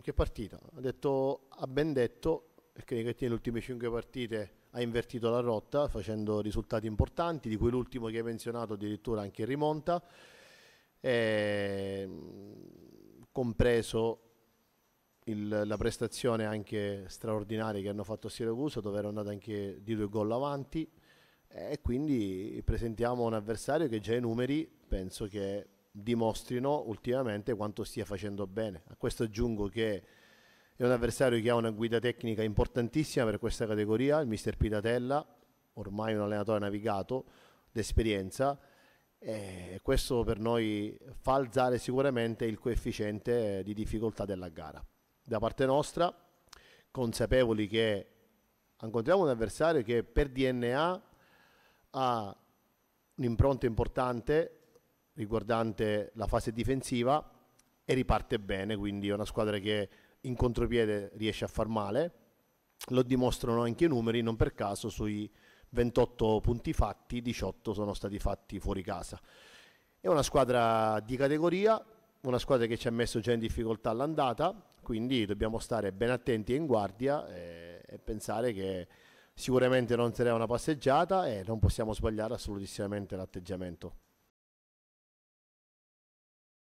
Che partita? Ha, detto, ha ben detto perché Negretti nelle ultime 5 partite ha invertito la rotta facendo risultati importanti, di cui l'ultimo che hai menzionato addirittura anche in rimonta, e, ehm, compreso il, la prestazione anche straordinaria che hanno fatto a Siracusa dove era andata anche di due gol avanti e quindi presentiamo un avversario che già i numeri penso che dimostrino ultimamente quanto stia facendo bene. A questo aggiungo che è un avversario che ha una guida tecnica importantissima per questa categoria, il mister Pitatella, ormai un allenatore navigato d'esperienza e questo per noi fa alzare sicuramente il coefficiente di difficoltà della gara. Da parte nostra, consapevoli che incontriamo un avversario che per DNA ha un'impronta importante, riguardante la fase difensiva e riparte bene, quindi è una squadra che in contropiede riesce a far male, lo dimostrano anche i numeri, non per caso sui 28 punti fatti, 18 sono stati fatti fuori casa. È una squadra di categoria, una squadra che ci ha messo già in difficoltà all'andata, quindi dobbiamo stare ben attenti e in guardia e, eh, e pensare che sicuramente non sarà una passeggiata e non possiamo sbagliare assolutissimamente l'atteggiamento.